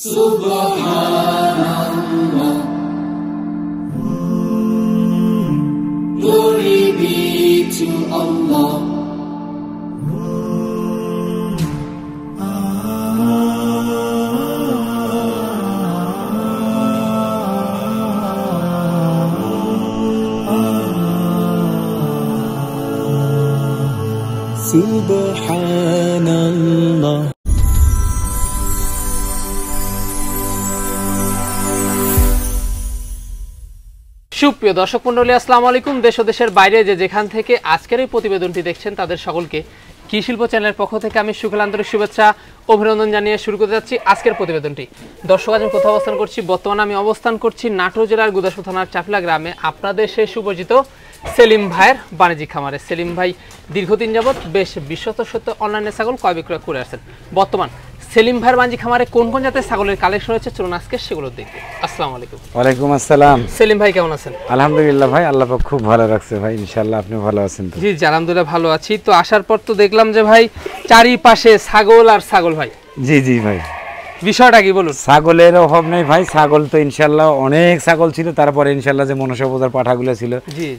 Subhanallah Glory be to Allah সুপ্রিয় দর্শক মন্ডলী আসসালামু আলাইকুম দেশ ও দেশের বাইরে যে যেখান থেকে আজকের এই প্রতিবেদনটি দেখছেন তাদের সকলকে শিল্প চ্যানেলের পক্ষ থেকে আমি সুখেল শুভেচ্ছা অভিনন্দন জানিয়ে শুরু করতে যাচ্ছি আজকের প্রতিবেদনটি দর্শক আজ কোথাও অবস্থান করছি বর্তমানে আমি অবস্থান করছি নাটোর জেলার গুদাসু থানার চাপলা গ্রামে আপনাদের সেই সুপরিচিত সেলিম ভাইয়ের বাণিজ্যিক খামারে সেলিম ভাই দীর্ঘদিন যাবৎ বেশ বিশ্বত সত্য অনলাইনে ছাগল কয় বিক্রয় করে আসছেন বর্তমান সেলিম ভাইয়ের মাঝি খামারে কোন কোন জাতের ছাগলের কালেকশন হচ্ছে চলুন আজকে সেগুলো দেখি আসসালামু আলাইকুম ওয়ালাইকুম আসসালাম সেলিম ভাই কেমন আছেন আলহামদুলিল্লাহ ভাই আল্লাহ পাক খুব ভালো রাখছে ভাই ইনশাআল্লাহ আপনি ভালো আছেন তো জি আলহামদুলিল্লাহ ভালো আছি তো আসার পর তো দেখলাম যে ভাই চারিপাশে ছাগল আর ছাগল ভাই জি জি ভাই বিষয়টা কি বলুন ছাগলের অভাব নেই ভাই ছাগল তো ইনশাল্লাহ অনেক ছাগল ছিল তারপরে ইনশাল্লাহ যে মনসা পূজার পাঠাগুলো ছিল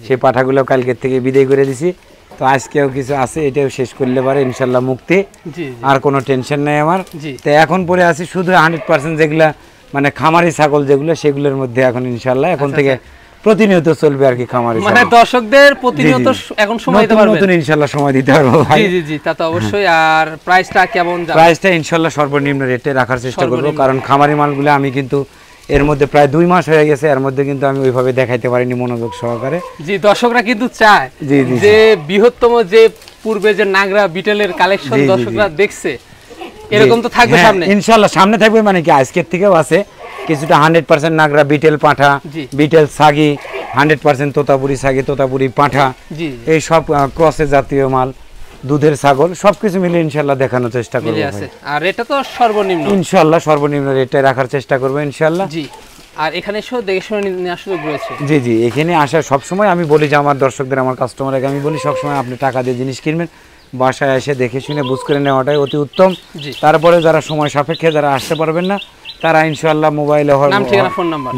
সেই পাঠাগুলো কালকের থেকে বিদায় করে দিছি তো আজকেও কিছু আছে এটাও শেষ করলে পারে ইনশাল্লাহ মুক্তি আর কোনো টেনশন নেই আমার তো এখন পরে আছি শুধু হান্ড্রেড পার্সেন্ট যেগুলো মানে খামারি ছাগল যেগুলো সেগুলোর মধ্যে এখন ইনশাল্লাহ এখন আচ্ছা, থেকে আচ্ছা। প্রতিনিয়ত চলবে আর কি খামারি মানে দর্শকদের প্রতিনিয়ত এখন সময় দিতে পারবে নতুন ইনশাআল্লাহ সময় দিতে পারবো ভাই জি জি জি তা তো অবশ্যই আর প্রাইসটা কেমন যাবে প্রাইসটা ইনশাআল্লাহ সর্বনিম্ন রেটে রাখার চেষ্টা করব কারণ খামারি মালগুলো আমি কিন্তু এর মধ্যে প্রায় দুই মাস হয়ে গেছে এর মধ্যে কিন্তু আমি ওইভাবে দেখাইতে পারিনি মনোযোগ সহকারে জি দর্শকরা কিন্তু চায় যে বৃহত্তম যে পূর্বে যে নাগরা বিটেলের কালেকশন দর্শকরা দেখছে এরকম তো থাকবে হ্যাঁ, সামনে ইনশাআল্লাহ সামনে থাকবে মানে কি আজকের থেকেও আছে কিছুটা হান্ড্রেড পার্সেন্ট নাগরা বিটেল পাঠা বিটেল সাগি হান্ড্রেড পার্সেন্ট তোতাপুরি সাগি তোতাপুরি পাঠা এই সব ক্রসে জাতীয় মাল দুধের ছাগল সবকিছু মিলে ইনশাল্লাহ দেখানোর চেষ্টা করবো আর এটা তো সর্বনিম্ন ইনশাল্লাহ সর্বনিম্ন রেটটা রাখার চেষ্টা করবো ইনশাল্লাহ জি আর এখানে জি জি এখানে সবসময় আমি বলি যে আমার দর্শকদের আমার কাস্টমারকে আমি বলি সবসময় আপনি টাকা দিয়ে জিনিস কিনবেন বাসায় এসে দেখে শুনে বুঝ করে নেওয়াটাই অতি উত্তম তারপরে যারা সময় সাপেক্ষে যারা আসতে পারবেন না তারা ইনশাল্লাহ মোবাইলে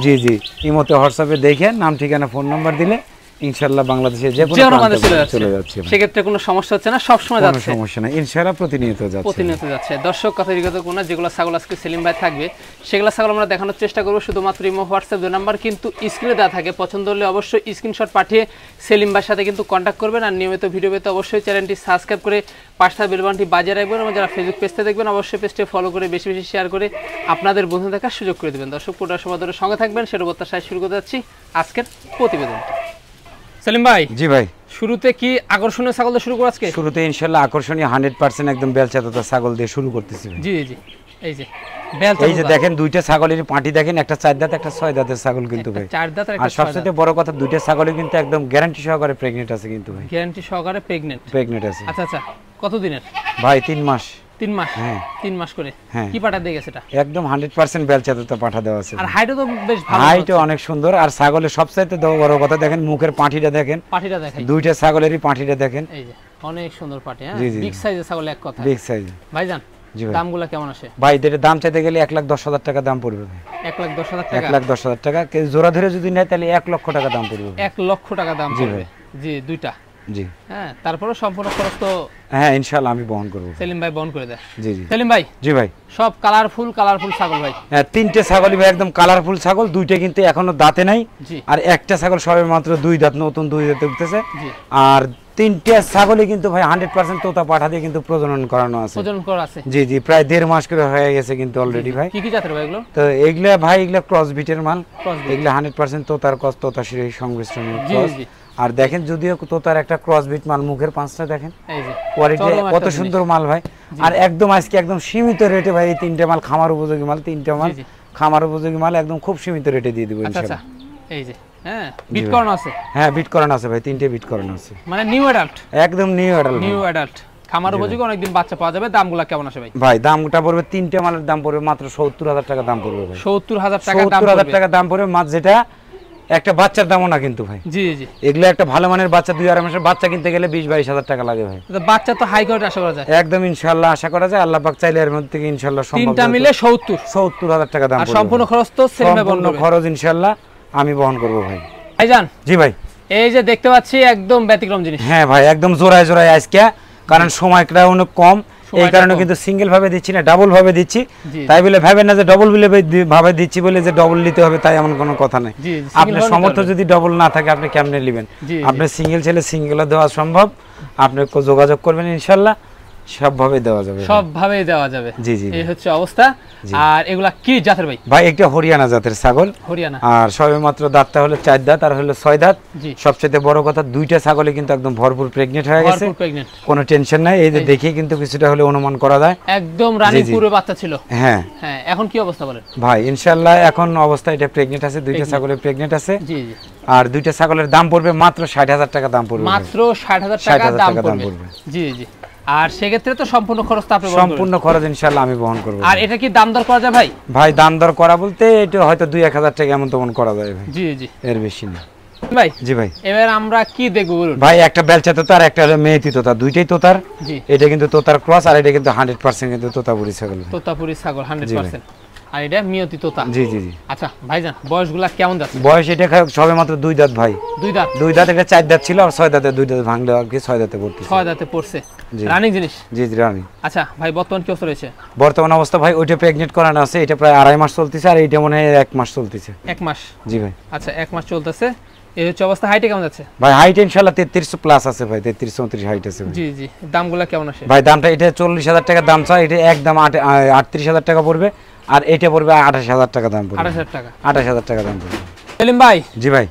জি জি ইমতে হোয়াটসঅ্যাপে দেখে নাম ঠিকানা ফোন নাম্বার দিলে ইনশাআল্লাহ বাংলাদেশে যে কোনো চলে যাচ্ছে সেক্ষেত্রে কোনো সমস্যা হচ্ছে না সব সময় যাচ্ছে কোনো সমস্যা ইনশাআল্লাহ প্রতিনিয়ত যাচ্ছে প্রতিনিয়ত যাচ্ছে দর্শক কথা যেগুলো ছাগল আজকে সেলিম ভাই থাকবে সেগুলো ছাগল আমরা দেখানোর চেষ্টা করব শুধুমাত্র ইমো হোয়াটসঅ্যাপ দুই নাম্বার কিন্তু স্ক্রিনে দেওয়া থাকে পছন্দ হলে অবশ্যই স্ক্রিনশট পাঠিয়ে সেলিম ভাইয়ের সাথে কিন্তু কন্ট্যাক্ট করবেন আর নিয়মিত ভিডিও পেতে অবশ্যই চ্যানেলটি সাবস্ক্রাইব করে পাঁচটা বেলবানটি বাজার রাখবেন এবং যারা ফেসবুক পেজতে দেখবেন অবশ্যই পেজটি ফলো করে বেশি বেশি শেয়ার করে আপনাদের বন্ধু দেখার সুযোগ করে দেবেন দর্শক পুরো সমাদরের সঙ্গে থাকবেন সেটা প্রত্যাশায় শুরু করতে যাচ্ছি আজকের প্রতিবেদনটি সেলিম ভাই জি ভাই শুরুতে কি আকর্ষণীয় ছাগল শুরু করো আজকে শুরুতে ইনশাআল্লাহ আকর্ষণীয় হান্ড্রেড পার্সেন্ট একদম বেলচাতা ছাগল দিয়ে শুরু করতেছি জি জি এই যে এই যে দেখেন দুইটা ছাগলের পাটি দেখেন একটা চার দাঁত একটা ছয় দাঁতের ছাগল কিন্তু ভাই চার দাঁত আর সবচেয়ে বড় কথা দুইটা ছাগলই কিন্তু একদম গ্যারান্টি সহকারে প্রেগন্যান্ট আছে কিন্তু ভাই গ্যারান্টি সহকারে প্রেগন্যান্ট প্রেগন্যান্ট আছে আচ্ছা আচ্ছা কত দিনের ভাই 3 মাস তিন মাস হ্যাঁ তিন মাস করে হ্যাঁ। কি দিয়ে একদম দেওয়া আছে আর হাইটও তো বেশ ভালো হাইটও অনেক সুন্দর আর ছাগলের সবচাইতে বড় কথা দেখেন মুখের দেখেন দেখেন দুইটা ছাগলেরই দেখেন এই যে অনেক সুন্দর পাটি হ্যাঁ বিগ সাইজের ছাগল এক কথা বিগ সাইজ ভাইজান দামগুলো কেমন আসে ভাই এর দাম চাইতে গেলে লাখ দশ হাজার টাকা দাম পড়বে এক লাখ হাজার টাকা এক লাখ দশ হাজার টাকা জোড়া ধরে যদি নেয় তাহলে এক লক্ষ টাকা দাম পড়বে এক লক্ষ টাকা দাম পড়বে জি দুইটা জি হ্যাঁ তারপরে সম্পূর্ণ খরচ তো হ্যাঁ ইনশাআল্লাহ আমি বহন করব সেলিম ভাই বহন করে দেয় জি জি সেলিম ভাই জি ভাই সব কালারফুল কালারফুল ছাগল ভাই হ্যাঁ তিনটে ছাগলই ভাই একদম কালারফুল ছাগল দুইটা কিন্তু এখনো দাঁতে নাই আর একটা ছাগল সবে মাত্র দুই দাঁত নতুন দুই দাঁতে উঠতেছে আর তিনটে ছাগলই কিন্তু ভাই হান্ড্রেড পার্সেন্ট তোতা পাঠা দিয়ে কিন্তু প্রজনন করানো আছে প্রজনন করা আছে জি জি প্রায় দেড় মাস করে হয়ে গেছে কিন্তু অলরেডি ভাই কি কি জাতের ভাই এগুলো তো এগুলা ভাই এগুলা ক্রস বিটের মাল এগুলা হান্ড্রেড পার্সেন্ট তোতার তোতা সংমিশ্রণের ক্রস আর দেখেন যদিও তোতার একটা ক্রস বিট মাল মুখের পাঁচটা দেখেন কোয়ালিটি কত সুন্দর মাল ভাই আর একদম আজকে একদম সীমিত রেটে ভাই এই তিনটা মাল খামার উপযোগী মাল তিনটা মাল খামার উপযোগী মাল একদম খুব সীমিত রেটে দিয়ে দিব আচ্ছা, ইনশাআল্লাহ আচ্ছা। এই যে হ্যাঁ বিট করানো আছে হ্যাঁ বিট করানো আছে ভাই তিনটে বিট করানো আছে মানে নিউ অ্যাডাল্ট একদম নিউ অ্যাডাল্ট নিউ অ্যাডাল্ট খামার উপযোগী অনেকদিন বাচ্চা পাওয়া যাবে দামগুলো কেমন আছে ভাই ভাই দামটা পড়বে তিনটে মালের দাম পড়বে মাত্র সত্তর হাজার টাকা দাম পড়বে ভাই সত্তর হাজার টাকা সত্তর হাজার টাকা দাম পড়বে মাছ যেটা একটা বাচ্চার দামও না কিন্তু ভাই জি জি এগুলো একটা ভালো মানের বাচ্চা দুই আড়াই মাসের বাচ্চা কিনতে গেলে বিশ বাইশ হাজার টাকা লাগে ভাই বাচ্চা তো হাই কোর্ট আশা করা যায় একদম ইনশাল্লাহ আশা করা যায় আল্লাহ পাক চাইলে এর মধ্যে থেকে ইনশাল্লাহ তিনটা মিলে সত্তর সত্তর হাজার টাকা দাম সম্পূর্ণ খরচ তো সম্পূর্ণ খরচ ইনশাল্লাহ আমি বহন করবো ভাই ভাইজান জি ভাই এই যে দেখতে পাচ্ছি একদম ব্যতিক্রম জিনিস হ্যাঁ ভাই একদম জোড়ায় জোড়ায় আজকে কারণ সময়টা অনেক কম এই কারণে কিন্তু সিঙ্গেল ভাবে দিচ্ছি না ডাবল ভাবে দিচ্ছি তাই বলে ভাবেন না যে ডবল বলে ভাবে দিচ্ছি বলে যে ডবল নিতে হবে তাই এমন কোনো কথা নেই আপনার সমর্থ যদি ডবল না থাকে আপনি কেমনে নেবেন আপনার সিঙ্গেল ছেলে সিঙ্গেলও দেওয়া সম্ভব আপনি যোগাযোগ করবেন ইনশাল্লাহ সবভাবে দেওয়া যাবে সবভাবে দেওয়া যাবে জি জি এই হচ্ছে অবস্থা আর এগুলা কি জাতের ভাই ভাই একটা হরিয়ানা জাতের ছাগল হরিয়ানা আর সবে মাত্র দাঁতটা হলো চার দাঁত আর হলো ছয় দাঁত সবচেয়ে বড় কথা দুইটা ছাগলে কিন্তু একদম ভরপুর প্রেগনেন্ট হয়ে গেছে কোনো টেনশন নাই এই দেখে কিন্তু কিছুটা হলে অনুমান করা যায় একদম বাচ্চা ছিল হ্যাঁ হ্যাঁ এখন কি অবস্থা বলেন ভাই ইনশাআল্লাহ এখন অবস্থা এটা প্রেগনেন্ট আছে দুইটা ছাগলে প্রেগনেন্ট আছে জি জি আর দুইটা ছাগলের দাম পড়বে মাত্র ষাট হাজার টাকা দাম পড়বে মাত্র ষাট হাজার টাকা দাম পড়বে জি জি আর সেক্ষেত্রে তো সম্পূর্ণ খরচ তো আপনি সম্পূর্ণ খরচ ইনশাআল্লাহ আমি বহন করব আর এটা কি দাম দর করা যায় ভাই ভাই দাম দর করা বলতে এটা হয়তো 2 1000 টাকা এমন তেমন করা যায় ভাই জি জি এর বেশি না ভাই জি ভাই এবার আমরা কি দেখব বলুন ভাই একটা বেলচা তো তার একটা হলো তো তার দুইটাই তো তোতার এটা কিন্তু তোতার ক্রস আর এটা কিন্তু 100% কিন্তু তোতাপুরি ছাগল তোতাপুরি ছাগল 100% আর এটা মিয়তি তোতা জি জি জি আচ্ছা ভাইজান বয়সগুলা কেমন যাচ্ছে বয়স এটা খায় সবে মাত্র দুই দাঁত ভাই দুই দাঁত দুই দাঁত এটা চার দাঁত ছিল আর ছয় দাঁতে দুই দাঁত ভাঙলে আর কি ছয় দাঁতে পড়ছে ছয় দাঁতে পড়ছে রানিং জিনিস জি জি রানিং আচ্ছা ভাই বর্তমান কি অবস্থা রয়েছে বর্তমান অবস্থা ভাই ওইটা প্রেগনেট করানো আছে এটা প্রায় আড়াই মাস চলতেছে আর এটা মনে হয় এক মাস চলতেছে এক মাস জি ভাই আচ্ছা এক মাস চলতেছে এই হচ্ছে অবস্থা হাইটে কেমন যাচ্ছে ভাই হাইট ইনশাআল্লাহ 33 প্লাস আছে ভাই তেত্রিশ চৌত্রিশ হাইট আছে জি জি দামগুলো কেমন আছে ভাই দামটা এটা চল্লিশ হাজার টাকা দাম চাই এটা এক দাম আটত্রিশ হাজার টাকা পড়বে আর এটা পড়বে আঠাশ হাজার টাকা দাম পড়বে আঠাশ হাজার টাকা দাম পড়বে ভাই জি ভাই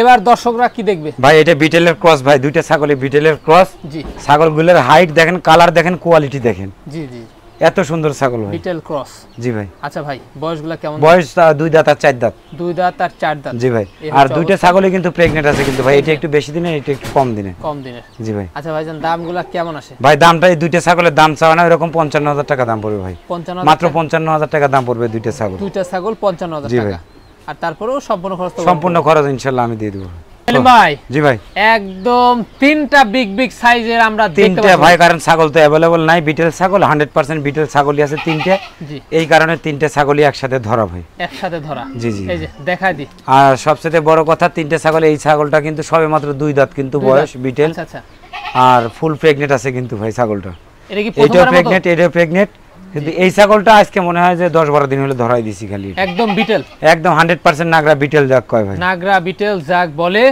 এবার দর্শকরা কি দেখবে ভাই এটা বিটেলের ক্রস ভাই দুইটা ছাগলের বিটেলের ক্রস জি ছাগলগুলোর হাইট দেখেন কালার দেখেন কোয়ালিটি দেখেন জি জি এত সুন্দর ছাগল ভাই ডিটেল ক্রস জি ভাই আচ্ছা ভাই বয়সগুলা কেমন বয়স দুই দাঁত আর চার দাঁত দুই দাঁত আর চার দাঁত জি ভাই আর দুইটা ছাগলই কিন্তু প্রেগন্যান্ট আছে কিন্তু ভাই এটা একটু বেশি দিনে এটা একটু কম দিনে কম দিনে জি ভাই আচ্ছা ভাইজান দামগুলা কেমন আসে ভাই দামটা এই দুইটা ছাগলের দাম চাওয়া না এরকম 55000 টাকা দাম পড়বে ভাই 55 মাত্র 55000 টাকা দাম পড়বে দুইটা ছাগল দুইটা ছাগল 55000 টাকা আর তারপরেও সম্পূর্ণ খরচ সম্পূর্ণ খরচ ইনশাআল্লাহ আমি দিয়ে দেব এই কারণে একসাথে ধরা ভাই ধরা জি জি আর সবচেয়ে বড় কথা ছাগল এই ছাগলটা কিন্তু সবে মাত্র দুই দাঁত কিন্তু বয়স বিটেল আচ্ছা, আচ্ছা। আর ফুল প্রেগন্যান্ট আছে কিন্তু ভাই ছাগলটা এটা কি এটা কিন্তু এই ছাগলটা আজকে মনে হয় যে দশ বারো দিন হলে ধরাই দিছি খালি একদম বিটেল একদম হান্ড্রেড পার্সেন্ট নাগরা বিটেল যাক কয় ভাই নাগরা বিটেল যাক বলে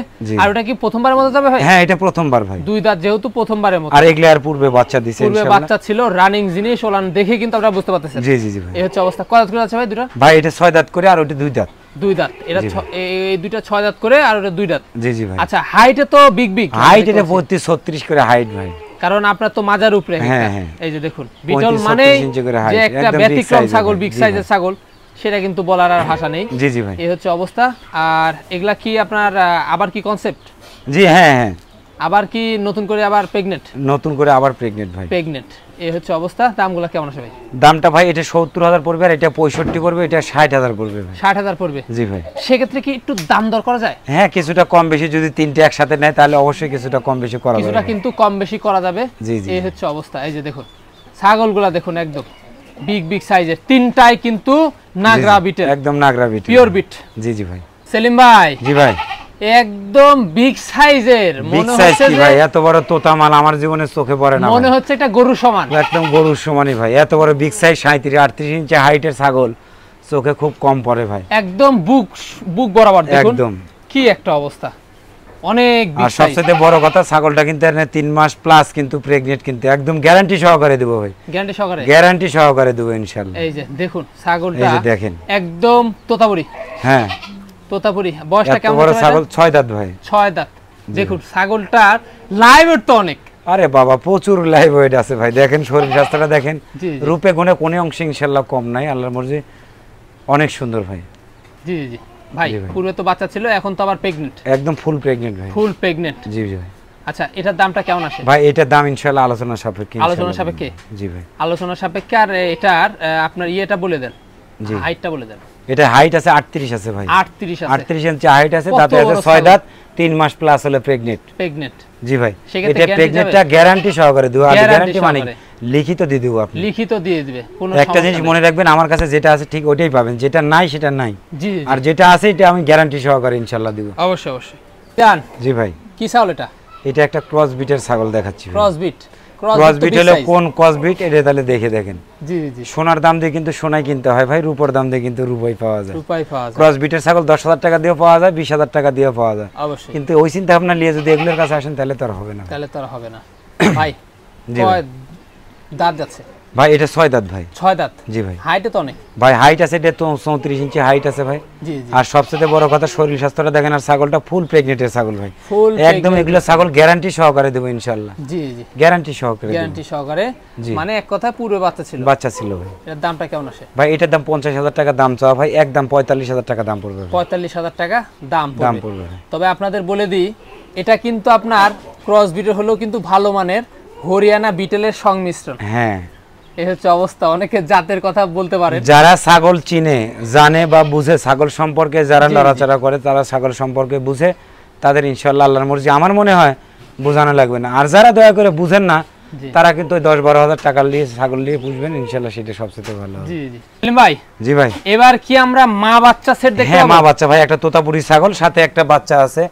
আর ওটা কি প্রথমবার মতো যাবে ভাই হ্যাঁ এটা প্রথমবার ভাই দুই দাঁত যেহেতু প্রথমবারের মতো আর এগুলো আর পূর্বে বাচ্চা দিছে পূর্বে বাচ্চা ছিল রানিং জিনিস ওলান দেখে কিন্তু আমরা বুঝতে পারতেছি জি জি জি ভাই এই হচ্ছে অবস্থা কয় দাঁত করে আছে ভাই দুটো ভাই এটা ছয় দাঁত করে আর ওটা দুই দাঁত দুই দাঁত এটা এই দুইটা ছয় দাঁত করে আর ওটা দুই দাঁত জি জি ভাই আচ্ছা হাইটে তো বিগ বিগ হাইট এটা 32 36 করে হাইট ভাই কারণ আপনার তো মাজার উপরে হ্যাঁ, হ্যাঁ, হ্যাঁ। এই যে দেখুন বিটল মানে যে একটা ব্যতিক্রম ছাগল বিগ সাইজের ছাগল সেটা কিন্তু বলার আর ভাষা নেই জি জি ভাই এই হচ্ছে অবস্থা আর এগুলা কি আপনার আবার কি কনসেপ্ট জি হ্যাঁ হ্যাঁ আবার কি নতুন করে আবার প্রেগনেন্ট নতুন করে আবার প্রেগনেন্ট ভাই প্রেগনেন্ট এই হচ্ছে অবস্থা দামগুলো কেমন আছে ভাই দামটা ভাই এটা সত্তর হাজার পড়বে আর এটা পঁয়ষট্টি পড়বে এটা ষাট হাজার পড়বে ষাট হাজার পড়বে জি ভাই সেক্ষেত্রে কি একটু দাম দর করা যায় হ্যাঁ কিছুটা কম বেশি যদি তিনটে একসাথে নেয় তাহলে অবশ্যই কিছুটা কম বেশি করা যাবে কিছুটা কিন্তু কম বেশি করা যাবে জি জি এই হচ্ছে অবস্থা এই যে দেখুন ছাগলগুলো দেখুন একদম বিগ বিগ সাইজের তিনটাই কিন্তু নাগরা বিটের একদম নাগরা বিট পিওর বিট জি জি ভাই সেলিম ভাই জি ভাই একদম বিগ সাইজের মনে হচ্ছে ভাই এত বড় আমার জীবনে চোখে পড়ে না মনে হচ্ছে এটা গরু সমান একদম সমানই ভাই এত বড় বিগ সাইজ 37 38 ইঞ্চি হাইটের ছাগল চোখে খুব কম পড়ে ভাই একদম বুক বুক বরাবর দেখুন একদম কি একটা অবস্থা অনেক আর সবচেয়ে বড় কথা ছাগলটা কিন্তু তিন মাস প্লাস কিন্তু প্রেগনেন্ট কিন্তু একদম গ্যারান্টি সহকারে দেবো ভাই গ্যারান্টি সহকারে গ্যারান্টি সহকারে দেবো এই যে দেখুন ছাগলটা এই যে দেখেন একদম তোতাবুরি হ্যাঁ তোতাপুরি বয়সটা কেমন ছাগল দাঁত ভাই দাঁত দেখুন ছাগলটার লাইভ তো অনেক আরে বাবা প্রচুর লাইভ ওয়েট আছে ভাই দেখেন শরীর স্বাস্থ্যটা দেখেন রূপে গুণে কম নাই আল্লাহর মর্জি অনেক সুন্দর ভাই জি জি ভাই পূর্বে তো বাচ্চা ছিল এখন তো আবার প্রেগনেন্ট একদম ফুল প্রেগনেন্ট ভাই ফুল প্রেগনেন্ট জি জি ভাই আচ্ছা এটার দামটা কেমন আসে ভাই এটার দাম ইনশাল্লাহ আলোচনা সাপেক্ষে আলোচনা সাপেক্ষে জি ভাই আলোচনা সাপেক্ষে আর এটার আপনার ইয়েটা বলে দেন হাইটটা বলে দেন এটা হাইট আছে 38 আছে ভাই 38 আছে 38 ইঞ্চি হাইট আছে আছে 6 দাঁত 3 মাস প্লাস হলে প্রেগন্যান্ট প্রেগন্যান্ট জি ভাই এটা প্রেগন্যান্টটা গ্যারান্টি সহকারে গ্যারান্টি মানে লিখিত দিয়ে আপনি লিখিত দিয়ে দিবে কোনো একটা জিনিস মনে রাখবেন আমার কাছে যেটা আছে ঠিক ওইটাই পাবেন যেটা নাই সেটা নাই জি আর যেটা আছে এটা আমি গ্যারান্টি সহকারে ইনশাআল্লাহ দিব অবশ্যই অবশ্যই জান জি ভাই কি এটা এটা একটা ক্রস বিটের ছাগল দেখাচ্ছি ক্রস বিট ক্রসবিট কোন ক্রসবিট এটা তাহলে দেখে দেখেন জি জি সোনার দাম দিয়ে কিন্তু সোনাই কিনতে হয় ভাই রুপোর দাম দিয়ে কিন্তু রূপাই পাওয়া যায় রূপাই পাওয়া যায় ক্রসবিটের ছাগল দশ হাজার টাকা দিয়ে পাওয়া যায় বিশ হাজার টাকা দিয়ে পাওয়া যায় অবশ্যই কিন্তু ওই চিন্তা ভাবনা নিয়ে যদি এগুলোর কাছে আসেন তাহলে তো আর হবে না তাহলে তো আর হবে না ভাই দাঁত যাচ্ছে ভাই এটা ছয় দাঁত ভাই ছয় দাঁত জি ভাই হাইট তো অনেক ভাই হাইট আছে এটা তো চৌত্রিশ ইঞ্চি হাইট আছে ভাই আর সবচেয়ে বড় কথা শরীর স্বাস্থ্যটা দেখেন আর ছাগলটা ফুল প্রেগনেন্টের ছাগল ভাই একদম এগুলো ছাগল গ্যারান্টি সহকারে দেবো ইনশাল্লাহ জি জি গ্যারান্টি সহকারে গ্যারান্টি সহকারে মানে এক কথা পূর্বে বাচ্চা ছিল বাচ্চা ছিল ভাই এর দামটা কেমন আসে ভাই এটার দাম পঞ্চাশ হাজার টাকা দাম চাওয়া ভাই একদম পঁয়তাল্লিশ হাজার টাকা দাম পড়বে পঁয়তাল্লিশ হাজার টাকা দাম দাম পড়বে তবে আপনাদের বলে দিই এটা কিন্তু আপনার ক্রস বিটের হলেও কিন্তু ভালো মানের হরিয়ানা বিটেলের সংমিশ্রণ হ্যাঁ এই হচ্ছে অবস্থা অনেকে জাতের কথা বলতে পারে যারা ছাগল চিনে জানে বা বুঝে ছাগল সম্পর্কে যারা করে তারা ছাগল সম্পর্কে বুঝে তাদের ইনশাল্লাহ আল্লাহর মর্জি আমার মনে হয় বোঝানো লাগবে না আর যারা দয়া করে বুঝেন না তারা কিন্তু দশ বারো হাজার টাকা নিয়ে ছাগল নিয়ে পুষবেন ইনশাল্লাহ সেটা সবচেয়ে ভালো ভাই জি ভাই এবার কি আমরা মা বাচ্চা সেট হ্যাঁ মা বাচ্চা ভাই একটা তোতাপুরি ছাগল সাথে একটা বাচ্চা আছে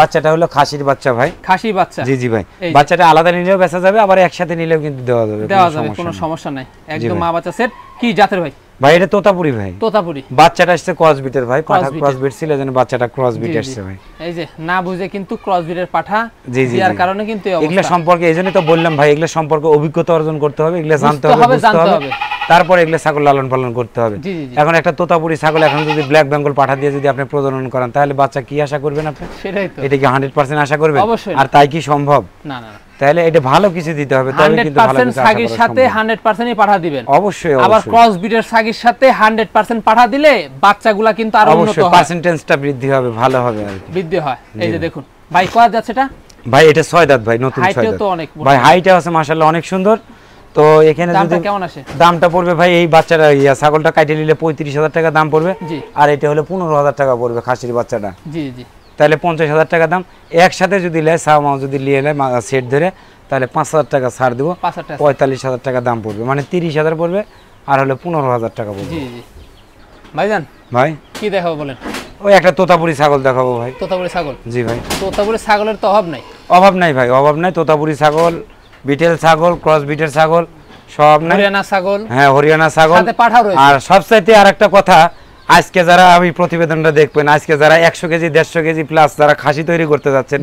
বাচ্চাটা হলো খাসির বাচ্চা ভাই খাসি বাচ্চা জি জি ভাই বাচ্চাটা আলাদা নিলেও বেচা যাবে আবার একসাথে নিলেও কিন্তু দেওয়া যাবে দেওয়া যাবে কোনো সমস্যা নাই একদম মা বাচ্চা সেট কি জাতের ভাই ভাই এটা তোতাপুরি ভাই তোতাপুরি বাচ্চাটা আসছে ক্রস বিটের ভাই পাঠা ক্রস বিট ছিল যেন বাচ্চাটা ক্রস বিট আসছে ভাই এই যে না বুঝে কিন্তু ক্রস বিটের পাঠা জি জি এর কারণে কিন্তু এগুলা সম্পর্কে এইজন্যই তো বললাম ভাই এগুলা সম্পর্কে অভিজ্ঞতা অর্জন করতে হবে এগুলা জানতে হবে বুঝতে হবে তারপরে এগুলো ছাগল লালন পালন করতে হবে এখন একটা তোতাপুরি ছাগল এখন যদি ব্ল্যাক বেঙ্গল পাঠা দিয়ে যদি আপনি প্রজনন করেন তাহলে বাচ্চা কি আশা করবেন আপনি সেটাই তো এটা কি হান্ড্রেড পার্সেন্ট আশা করবেন আর তাই কি সম্ভব না না তাহলে এটা ভালো কিছু দিতে হবে তবে কিন্তু ভালো ছাগির সাথে 100% পাঠা দিবেন অবশ্যই আবার ক্রস ব্রিডের ছাগির সাথে 100% পাঠা দিলে বাচ্চাগুলো কিন্তু আরো উন্নত হয় পার্সেন্টেজটা বৃদ্ধি হবে ভালো হবে আর কি বৃদ্ধি হয় এই যে দেখুন ভাই কোয়া যাচ্ছে এটা ভাই এটা ছয় দাঁত ভাই নতুন ছয় দাঁত ভাই হাইটটা আছে মাশাআল্লাহ অনেক সুন্দর তো এখানে দামটা পড়বে ভাই এই বাচ্চাটা ইয়া ছাগলটা কাটিয়ে নিলে পঁয়ত্রিশ হাজার টাকা দাম পড়বে আর এটা হলে পনেরো হাজার টাকা পড়বে খাসির বাচ্চাটা তাহলে পঞ্চাশ হাজার টাকা দাম একসাথে যদি নেয় সামাও যদি নিয়ে নেয় সেট ধরে তাহলে পাঁচ হাজার টাকা ছাড় দেবো পঁয়তাল্লিশ হাজার টাকা দাম পড়বে মানে তিরিশ হাজার পড়বে আর হলে পনেরো হাজার টাকা পড়বে ভাইজান ভাই কি দেখাবো বলেন ওই একটা তোতাপুরি ছাগল দেখাবো ভাই তোতাপুরি ছাগল জি ভাই তোতাপুরি ছাগলের তো অভাব নাই অভাব নাই ভাই অভাব নাই তোতাপুরি ছাগল বিটেল ছাগল ক্রস বিটেল ছাগল সব হরিয়ানা ছাগল হ্যাঁ হরিয়ানা ছাগল আর সবচাইতে আর একটা কথা আজকে যারা আমি প্রতিবেদনটা দেখবেন আজকে যারা একশো কেজি দেড়শো কেজি প্লাস যারা খাসি তৈরি করতে যাচ্ছেন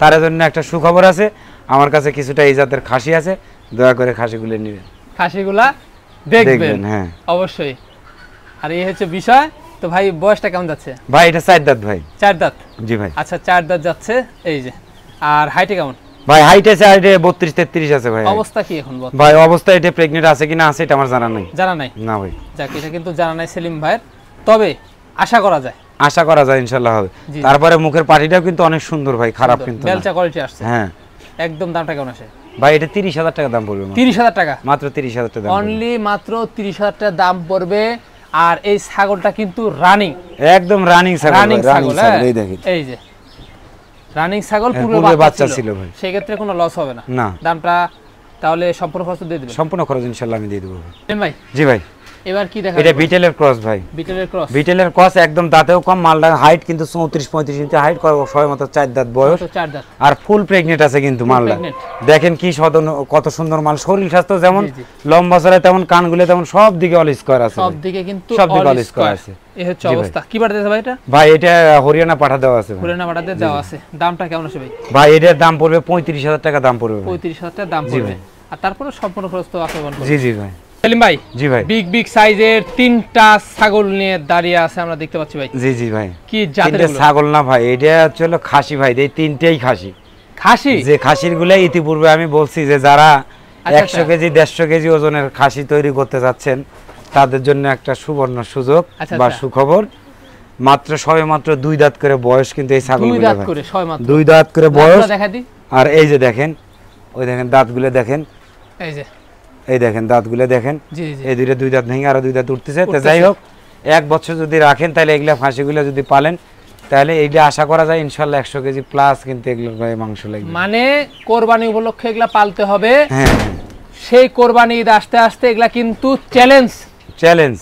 তার জন্য একটা সুখবর আছে আমার কাছে কিছুটা এই জাতের খাসি আছে দয়া করে খাসিগুলো নেবেন খাসিগুলা দেখবেন হ্যাঁ অবশ্যই আর এই হচ্ছে বিষয় তো ভাই বয়সটা কেমন যাচ্ছে ভাই এটা চার দাঁত ভাই চার দাঁত জি ভাই আচ্ছা চার দাঁত যাচ্ছে এই যে আর হাইটে কেমন ভাই হাইট আছে হাইট 32 33 আছে ভাই অবস্থা কি এখন ভাই অবস্থা এটা প্রেগন্যান্ট আছে কিনা আছে এটা আমার জানা নাই জানা নাই না ভাই যাক এটা কিন্তু জানা নাই সেলিম ভাই তবে আশা করা যায় আশা করা যায় ইনশাআল্লাহ হবে তারপরে মুখের পাটিটাও কিন্তু অনেক সুন্দর ভাই খারাপ কিন্তু না বেলচা কোয়ালিটি আসছে হ্যাঁ একদম দামটা কেমন আছে ভাই এটা 30000 টাকা দাম পড়বে 30000 টাকা মাত্র 30000 টাকা দাম অনলি মাত্র 30000 টাকা দাম পড়বে আর এই ছাগলটা কিন্তু রানিং একদম রানিং ছাগল রানিং ছাগল হ্যাঁ। এই দেখেন এই যে রানিং ছাগল হ্যাঁ, পূর্বে বাচ্চা ছিল ভাই সেই ক্ষেত্রে কোনো লস হবে না না দামটা তাহলে সম্পূর্ণ খরচ দিয়ে দেবেন সম্পূর্ণ খরচ ইনশাআল্লাহ আমি দিয়ে দেবো ভাই জি ভাই এবার কি দেখা এটা বিটেলের ক্রস ভাই বিটেলের ক্রস বিটেলের ক্রস একদম দাঁতেও কম হাইট কিন্তু 34 35 ইঞ্চি হাইট করে মতো চার দাঁত বয়স আর ফুল আছে কিন্তু মালটা দেখেন কি সদন কত সুন্দর মাল শরীর স্বাস্থ্য যেমন লম্বা তেমন তেমন সব দিকে অল স্কয়ার আছে সব দিকে কিন্তু সব দিকে অল স্কয়ার আছে এই হচ্ছে অবস্থা কি ভাই এটা ভাই এটা হরিয়ানা পাঠা দেওয়া আছে হরিয়ানা পাঠাতে দেওয়া আছে দামটা কেমন আছে ভাই ভাই এটার দাম পড়বে 35000 টাকা দাম পড়বে 35000 টাকা দাম পড়বে আর তারপরে সম্পূর্ণ খরচ তো আছে জি জি ভাই সেলিম ভাই জি ভাই বিগ বিগ সাইজের তিনটা ছাগল নিয়ে দাঁড়িয়ে আছে আমরা দেখতে পাচ্ছি ভাই জি জি ভাই কি জাতের ছাগল না ভাই এটা হচ্ছে খাসি ভাই এই খাসি খাসি যে খাসির ইতিপূর্বে আমি বলছি যে যারা আচ্ছা, আচ্ছা। একশো কেজি দেড়শো কেজি ওজনের খাসি তৈরি করতে যাচ্ছেন তাদের জন্য একটা সুবর্ণ সুযোগ আচ্ছা, বা সুখবর মাত্র সবে মাত্র দুই দাঁত করে বয়স কিন্তু এই ছাগল দুই দাঁত করে বয়স আর এই যে দেখেন ওই দেখেন দাঁত গুলো দেখেন এই যে এই দেখেন দাঁতগুলো দেখেন এই দুইটা দুই দাঁত ভেঙে আরো দুই দাঁত উঠতেছে তো যাই হোক এক বছর যদি রাখেন তাহলে এগুলা ফাঁসিগুলো যদি পালেন তাহলে এইটা আশা করা যায় ইনশাল্লাহ একশো কেজি প্লাস কিন্তু এগুলোর মাংস লাগবে মানে কোরবানি উপলক্ষে এগুলা পালতে হবে হ্যাঁ, হ্যাঁ। সেই কোরবানি ঈদ আসতে আসতে এগুলা কিন্তু চ্যালেঞ্জ চ্যালেঞ্জ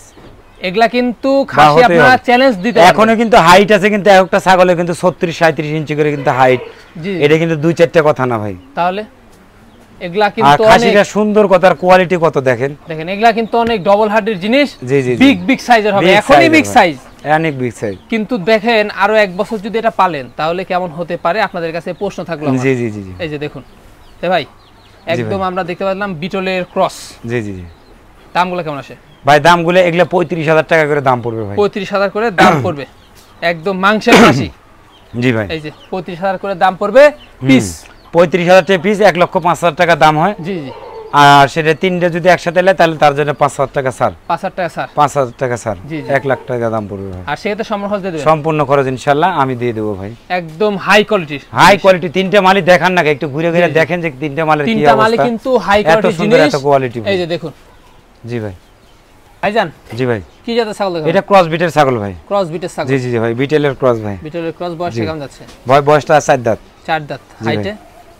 এগুলা কিন্তু খাসি আপনারা চ্যালেঞ্জ দিতে এখনো কিন্তু হাইট আছে কিন্তু একটা ছাগলে কিন্তু 36 37 ইঞ্চি করে কিন্তু হাইট এটা কিন্তু দুই চারটা কথা না ভাই তাহলে এগুলা কিন্তু খাসিটা সুন্দর কথার কোয়ালিটি কত দেখেন দেখেন এগুলা কিন্তু অনেক ডবল হার্টের জিনিস বিগ বিগ সাইজের হবে এখনই বিগ সাইজ অনেক বিগ সাইজ কিন্তু দেখেন আরো এক বছর যদি এটা পালেন তাহলে কেমন হতে পারে আপনাদের কাছে প্রশ্ন থাকলো জি জি জি এই যে দেখুন এ ভাই একদম আমরা দেখতে পেলাম বিটলের ক্রস জি জি জি দামগুলো কেমন আসে ভাই দামগুলো এগুলা পঁয়ত্রিশ হাজার টাকা করে দাম পড়বে ভাই পঁয়ত্রিশ হাজার করে দাম পড়বে একদম মাংসের খাসি জি ভাই এই যে পঁয়ত্রিশ হাজার করে দাম পড়বে পিস পঁয়ত্রিশ হাজার টাকা পিস এক লক্ষ পাঁচ হাজার টাকা দাম হয় জি আর সেটা তিনটে যদি একসাথে নেয় তাহলে তার জন্য পাঁচ হাজার টাকা স্যার পাঁচ হাজার টাকা স্যার পাঁচ হাজার টাকা স্যার এক লাখ টাকা দাম পড়বে আর সেটা সম্পূর্ণ খরচ দিয়ে সম্পূর্ণ খরচ ইনশাল্লাহ আমি দিয়ে দেবো ভাই একদম হাই কোয়ালিটি হাই কোয়ালিটি তিনটা মালই দেখান না একটু ঘুরে ঘুরে দেখেন যে তিনটা মালের কি তিনটা মালই কিন্তু হাই কোয়ালিটি জিনিস এত কোয়ালিটি এই যে দেখুন জি ভাই ভাইজান জি ভাই কি জাতের ছাগল এটা ক্রস বিটের ছাগল ভাই ক্রস বিটের ছাগল জি জি ভাই বিটেলের ক্রস ভাই বিটেলের ক্রস বয়স কেমন যাচ্ছে ভাই বয়সটা চার দাঁত 4 দাঁত হাইটে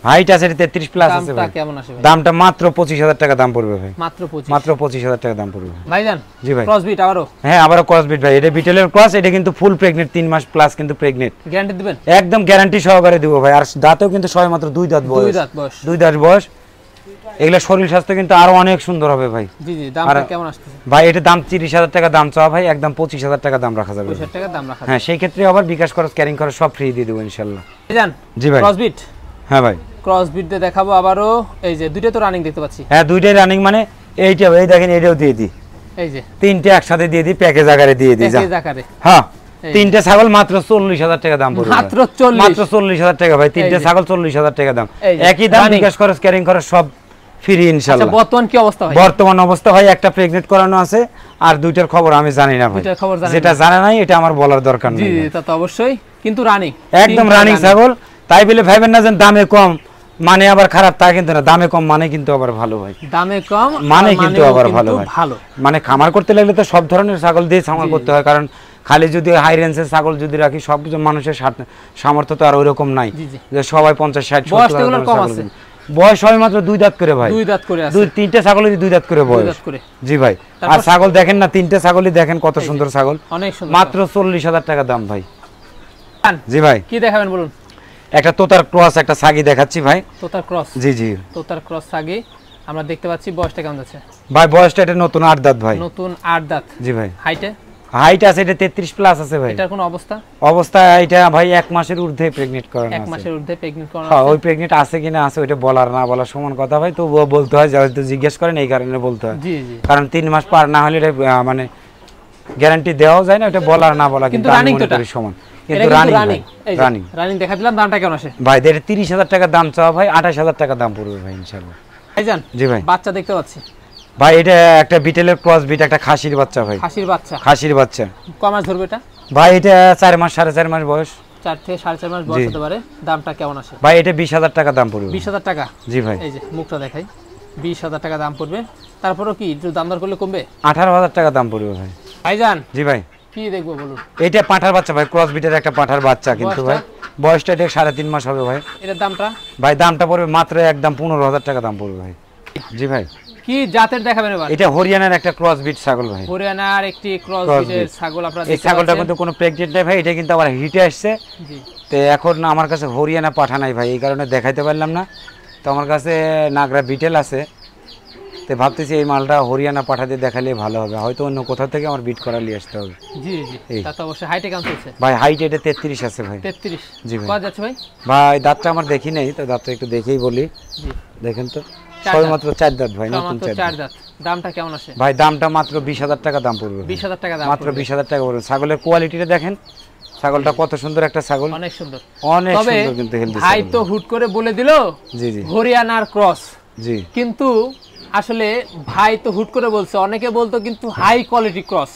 হাইট আছে 33 প্লাস আছে দামটা কেমন আসবে দামটা মাত্র 25000 টাকা দাম পড়বে ভাই মাত্র 25 মাত্র 25000 টাকা দাম পড়বে ভাইজান জি ভাই ক্রস বিট আবারো হ্যাঁ আবারো ক্রস বিট ভাই এটা বিটেলের ক্রস এটা কিন্তু ফুল প্রেগন্যান্ট 3 মাস প্লাস কিন্তু প্রেগন্যান্ট গ্যারান্টি দিবেন একদম গ্যারান্টি সহকারে দিব ভাই আর দাঁতেও কিন্তু সয় মাত্র দুই দাঁত বয়স দুই দাঁত বয়স দুই দাঁত বয়স এগুলা শরীর স্বাস্থ্য কিন্তু আরো অনেক সুন্দর হবে ভাই জি জি দাম কেমন আসছে ভাই এটা দাম 30000 টাকা দাম চাওয়া ভাই একদম 25000 টাকা দাম রাখা যাবে 25000 টাকা দাম রাখা হ্যাঁ সেই ক্ষেত্রে আবার বিকাশ খরচ ক্যারিং খরচ সব ফ্রি দিয়ে দেব ইনশাআল্লাহ জি ভাই ক্রস বিট হ্যাঁ ভাই ক্রস বিটতে দেখাবো আবারো এই যে দুইটা তো রানিং দেখতে পাচ্ছি হ্যাঁ দুইটাই রানিং মানে এইটা এই দেখেন এটাও দিয়ে দিই এই যে তিনটা একসাথে দিয়ে দিই প্যাকেজ আকারে দিয়ে দিই প্যাকেজ আকারে হ্যাঁ তিনটা ছাগল মাত্র চল্লিশ হাজার টাকা দাম পড়বে মাত্র মাত্র চল্লিশ হাজার টাকা ভাই তিনটা ছাগল চল্লিশ হাজার টাকা দাম একই দাম বিকাশ খরচ ক্যারিং খরচ সব ফ্রি আচ্ছা, ইনশাআল্লাহ বর্তমান কি অবস্থা ভাই বর্তমান অবস্থা হয় একটা প্রেগনেন্ট করানো আছে আর দুইটার খবর আমি জানি না ভাই যেটা জানা নাই এটা আমার বলার দরকার নেই জি তা তো অবশ্যই কিন্তু রানিং একদম রানিং ছাগল তাই বলে ভাইবেন না যে দামে কম মানে আবার খারাপ তা কিন্তু না দামে কম মানে কিন্তু আবার ভালো হয় দামে কম মানে কিন্তু আবার ভালো হয় মানে খামার করতে লাগলে তো সব ধরনের ছাগল দিয়ে খামার করতে হয় কারণ খালি যদি হাই রেঞ্জের ছাগল যদি রাখি সব মানুষের সামর্থ্য তো আর ওই রকম নাই যে সবাই পঞ্চাশ ষাট বয়স হয় মাত্র দুই দাঁত করে ভাই দুই দাঁত করে দুই তিনটে ছাগলেরই দুই দাঁত করে বয়স জি ভাই আর ছাগল দেখেন না তিনটে ছাগলই দেখেন কত সুন্দর ছাগল মাত্র চল্লিশ হাজার টাকা দাম ভাই জি ভাই কি দেখাবেন বলুন একটা তোতার ক্রস একটা সাগি দেখাচ্ছি ভাই তোতার ক্রস জি জি তোতার ক্রস সাগি আমরা দেখতে পাচ্ছি বয়সটা কেমন আছে ভাই বয়সটা এটা নতুন আট দাঁত ভাই নতুন আট দাঁত জি ভাই হাইটে হাইট আছে এটা 33 প্লাস আছে ভাই এটার কোন অবস্থা অবস্থা এটা ভাই এক মাসের ঊর্ধ্বে প্রেগন্যান্ট করানো এক মাসের ঊর্ধ্বে প্রেগন্যান্ট করানো হ্যাঁ ওই প্রেগন্যান্ট আছে কিনা আছে ওটা বলার না বলার সমান কথা ভাই তো বলতে হয় যারা জিজ্ঞেস করেন এই কারণে বলতে হয় জি জি কারণ 3 মাস পার না হলে এটা মানে গ্যারান্টি দেওয়া যায় না এটা বলার না বলা কিন্তু রানিং তো সমান কিন্তু রানিং রানিং রানিং দেখা দিলাম দামটা কেমন আসে ভাই এর 30000 টাকা দাম চাওয়া ভাই 28000 টাকা দাম পড়বে ভাই ইনশাআল্লাহ জি ভাই বাচ্চা দেখতে পাচ্ছি ভাই এটা একটা বিটেলের ক্রস বিট একটা খাসির বাচ্চা ভাই খাসির বাচ্চা খাসির বাচ্চা কমাস ধরবে এটা ভাই এটা 4 মাস 4.5 মাস বয়স চার থেকে সাড়ে চার মাস বয়স হতে পারে দামটা কেমন আসে ভাই এটা বিশ হাজার টাকা দাম পড়বে বিশ হাজার টাকা জি ভাই এই যে মুখটা দেখাই বিশ হাজার টাকা দাম পড়বে তারপরেও কি একটু দাম দর করলে কমবে আঠারো হাজার টাকা দাম পড়বে ভাই ভাইজান জি ভাই কি দেখবো বলুন এটা পাঠার বাচ্চা ভাই ক্রস বিটের একটা পাঠার বাচ্চা কিন্তু ভাই বয়সটা এটা সাড়ে তিন মাস হবে ভাই এটার দামটা ভাই দামটা পড়বে মাত্র একদম পনেরো হাজার টাকা দাম পড়বে ভাই জি ভাই কি জাতের দেখাবেন ভাই এটা হরিয়ানার একটা ক্রস বিট ছাগল ভাই হরিয়ানার একটি ক্রস বিটের ছাগল আপনারা এই ছাগলটা কিন্তু কোনো প্রেগন্যান্ট নাই ভাই এটা কিন্তু আবার হিটে আসছে তো এখন আমার কাছে হরিয়ানা পাঠা নাই ভাই এই কারণে দেখাইতে পারলাম না তো আমার কাছে নাগরা বিটেল আছে তো ভাবতেছি এই মালটা হরিয়ানা পাঠাতে দেখালে ভালো হবে হয়তো অন্য কোথাও থেকে আমার বিট করা নিয়ে আসতে হবে ভাই হাইট এটা তেত্রিশ আছে ভাই জি ভাই ভাই দাঁতটা আমার দেখি নাই তো দাঁতটা একটু দেখেই বলি দেখেন তো দামটা মাত্র টাকা দাম পড়বে ছাগলের কোয়ালিটিটা দেখেন ছাগলটা কত সুন্দর একটা ছাগল অনেক কিন্তু হুট করে বলে জি জি হরিয়ানার ক্রস জি কিন্তু আসলে ভাই তো হুট করে বলছে অনেকে বলতো কিন্তু হাই কোয়ালিটি ক্রস